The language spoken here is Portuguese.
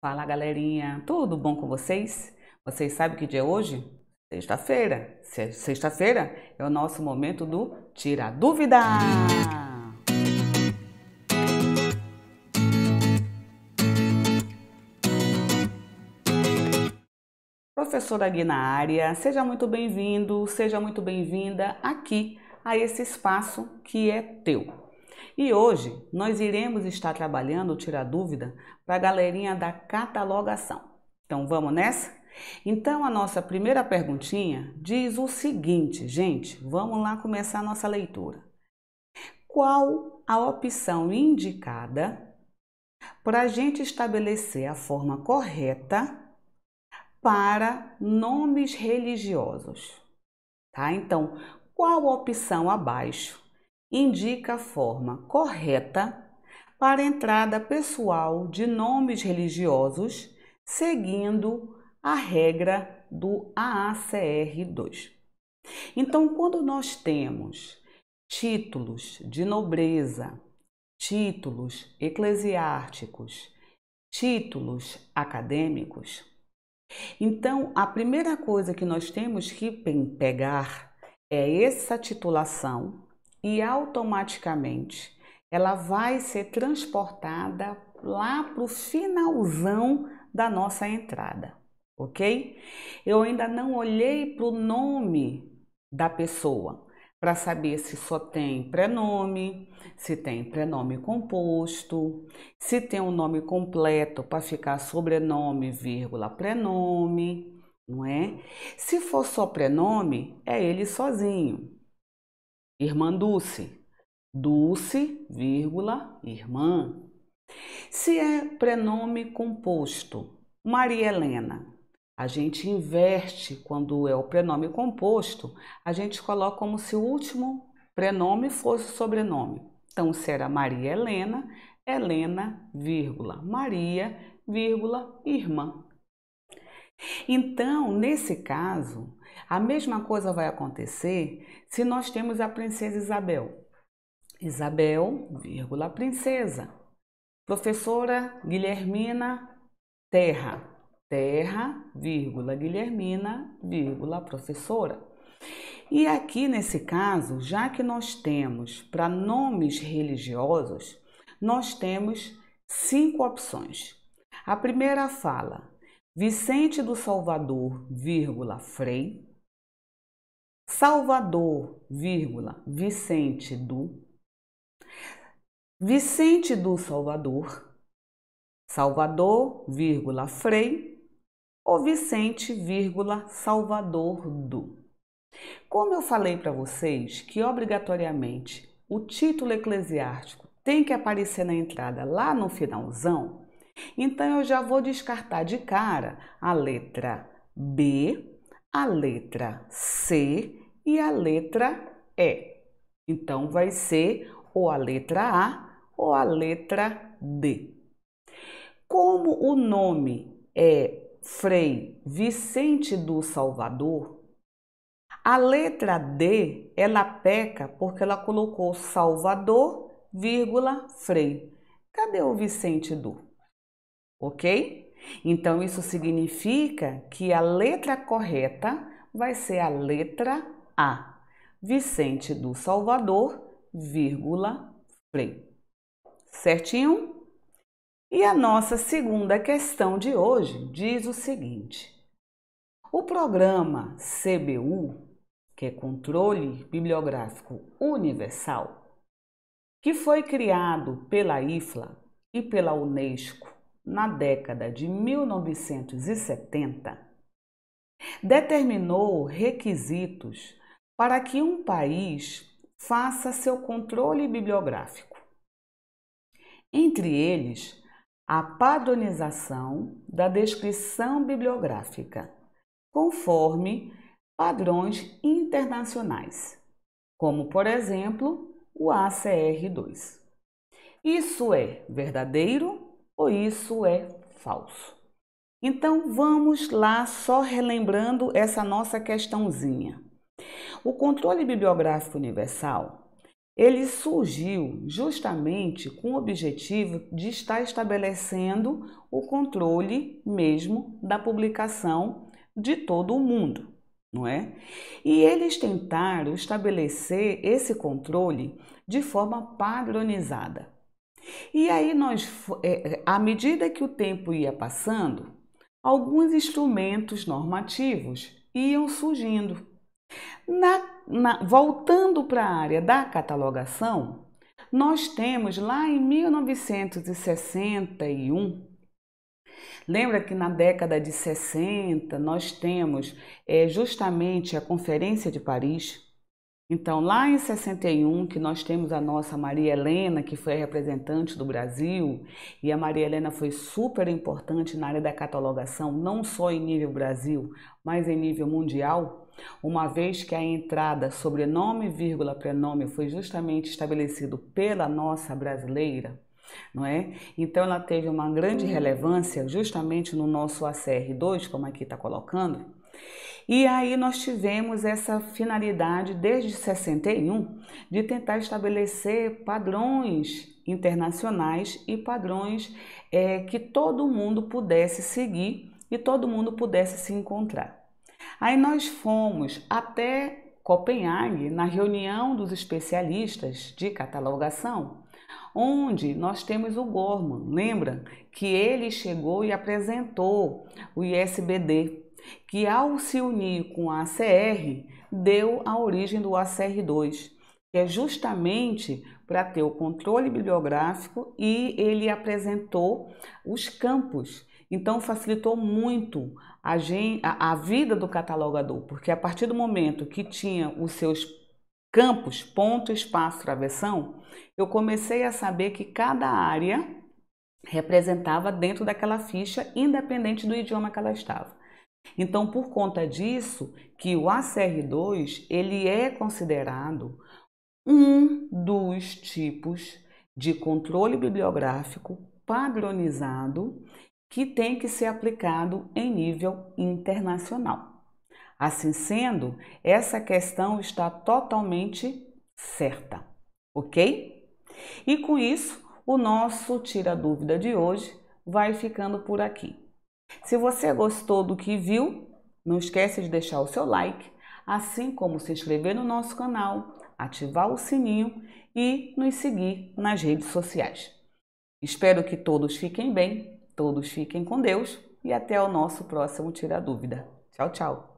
Fala galerinha, tudo bom com vocês? Vocês sabem que dia é hoje? Sexta-feira. É sexta-feira é o nosso momento do Tira Dúvida! Professora aqui área, seja muito bem-vindo, seja muito bem-vinda aqui a esse espaço que é teu. E hoje nós iremos estar trabalhando tirar Dúvida para a galerinha da catalogação. Então vamos nessa? Então a nossa primeira perguntinha diz o seguinte, gente, vamos lá começar a nossa leitura. Qual a opção indicada para a gente estabelecer a forma correta para nomes religiosos? Tá? Então, qual opção abaixo indica a forma correta para entrada pessoal de nomes religiosos, seguindo a regra do AACR2. Então, quando nós temos títulos de nobreza, títulos eclesiásticos, títulos acadêmicos, então a primeira coisa que nós temos que pegar é essa titulação e automaticamente ela vai ser transportada lá para o finalzão da nossa entrada, ok? Eu ainda não olhei para o nome da pessoa para saber se só tem prenome, se tem prenome composto, se tem um nome completo para ficar sobrenome, vírgula, prenome, não é? Se for só prenome, é ele sozinho. Irmã Dulce. Dulce, vírgula, irmã. Se é prenome composto, Maria Helena, a gente inverte quando é o prenome composto, a gente coloca como se o último prenome fosse o sobrenome. Então, se era Maria Helena, Helena, vírgula, Maria, vírgula, irmã. Então, nesse caso, a mesma coisa vai acontecer se nós temos a princesa Isabel. Isabel, vírgula, princesa. Professora Guilhermina Terra. Terra, vírgula, Guilhermina, vírgula, professora. E aqui nesse caso, já que nós temos para nomes religiosos, nós temos cinco opções. A primeira fala: Vicente do Salvador, vírgula, Frei. Salvador, vírgula, Vicente do. Vicente do Salvador. Salvador, vírgula, Frei. Ou Vicente, vírgula, Salvador do. Como eu falei para vocês que obrigatoriamente o título eclesiástico tem que aparecer na entrada lá no finalzão, então eu já vou descartar de cara a letra B, a letra C e a letra E. Então vai ser ou a letra A ou a letra D. Como o nome é Frei Vicente do Salvador, a letra D ela peca porque ela colocou Salvador, vírgula, Frei. Cadê o Vicente do? ok? Então isso significa que a letra correta vai ser a letra A. Vicente do Salvador, vírgula, Frei. Certinho? E a nossa segunda questão de hoje diz o seguinte: o programa CBU, que é Controle Bibliográfico Universal, que foi criado pela IFLA e pela UNESCO na década de 1970, determinou requisitos para que um país faça seu controle bibliográfico. Entre eles, a padronização da descrição bibliográfica, conforme padrões internacionais, como, por exemplo, o ACR2. Isso é verdadeiro ou isso é falso. Então vamos lá, só relembrando essa nossa questãozinha. O controle bibliográfico universal, ele surgiu justamente com o objetivo de estar estabelecendo o controle mesmo da publicação de todo o mundo, não é? E eles tentaram estabelecer esse controle de forma padronizada. E aí nós, é, é, à medida que o tempo ia passando, alguns instrumentos normativos iam surgindo. Na, na, voltando para a área da catalogação, nós temos lá em 1961, lembra que na década de 60 nós temos é, justamente a Conferência de Paris, então, lá em 61, que nós temos a nossa Maria Helena, que foi a representante do Brasil, e a Maria Helena foi super importante na área da catalogação, não só em nível Brasil, mas em nível mundial, uma vez que a entrada sobrenome, vírgula, prenome foi justamente estabelecido pela nossa brasileira, não é? Então ela teve uma grande relevância justamente no nosso ACR2, como aqui está colocando, e aí nós tivemos essa finalidade desde 61 de tentar estabelecer padrões internacionais e padrões é, que todo mundo pudesse seguir e todo mundo pudesse se encontrar. Aí nós fomos até Copenhague na reunião dos especialistas de catalogação, onde nós temos o Gorman. Lembra que ele chegou e apresentou o ISBD que ao se unir com a ACR, deu a origem do ACR2, que é justamente para ter o controle bibliográfico e ele apresentou os campos. Então facilitou muito a, a vida do catalogador, porque a partir do momento que tinha os seus campos, ponto, espaço, travessão, eu comecei a saber que cada área representava dentro daquela ficha, independente do idioma que ela estava. Então, por conta disso, que o ACR2 ele é considerado um dos tipos de controle bibliográfico padronizado que tem que ser aplicado em nível internacional. Assim sendo, essa questão está totalmente certa, ok? E com isso, o nosso Tira Dúvida de hoje vai ficando por aqui. Se você gostou do que viu, não esquece de deixar o seu like, assim como se inscrever no nosso canal, ativar o sininho e nos seguir nas redes sociais. Espero que todos fiquem bem, todos fiquem com Deus e até o nosso próximo Tira Dúvida. Tchau, tchau!